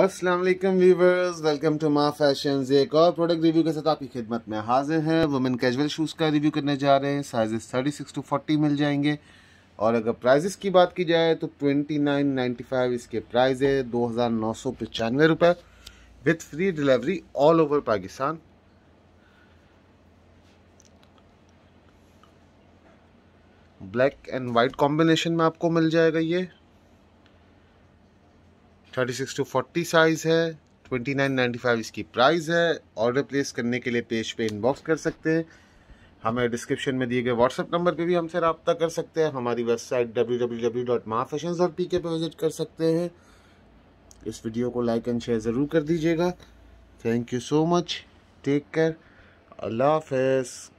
Aslam viewers welcome to मा fashion एक और प्रोडक्ट रिव्यू के साथ आपकी खिदमत में हाजिर है वुमेन कैजुअल शूज़ का रिव्यू करने जा रहे हैं साइजेस 36 टू 40 मिल जाएंगे और अगर प्राइजेस की बात की जाए तो 29.95 इसके प्राइस है दो हज़ार नौ सौ पचानवे रुपये with free delivery all over Pakistan black and white combination में आपको मिल जाएगा ये thirty six to forty size है ट्वेंटी नाइन नाइन्टी फाइव इसकी प्राइस है ऑर्डर प्लेस करने के लिए पेज पे इनबॉक्स कर सकते हैं हमें डिस्क्रिप्शन में दिए गए व्हाट्सअप नंबर पे भी हमसे रबता कर सकते हैं हमारी website W W W dot Mahafashion dot P K पे विजिट कर सकते हैं इस वीडियो को लाइक एंड शेयर ज़रूर कर दीजिएगा thank you so much take care अल्लाह हाफ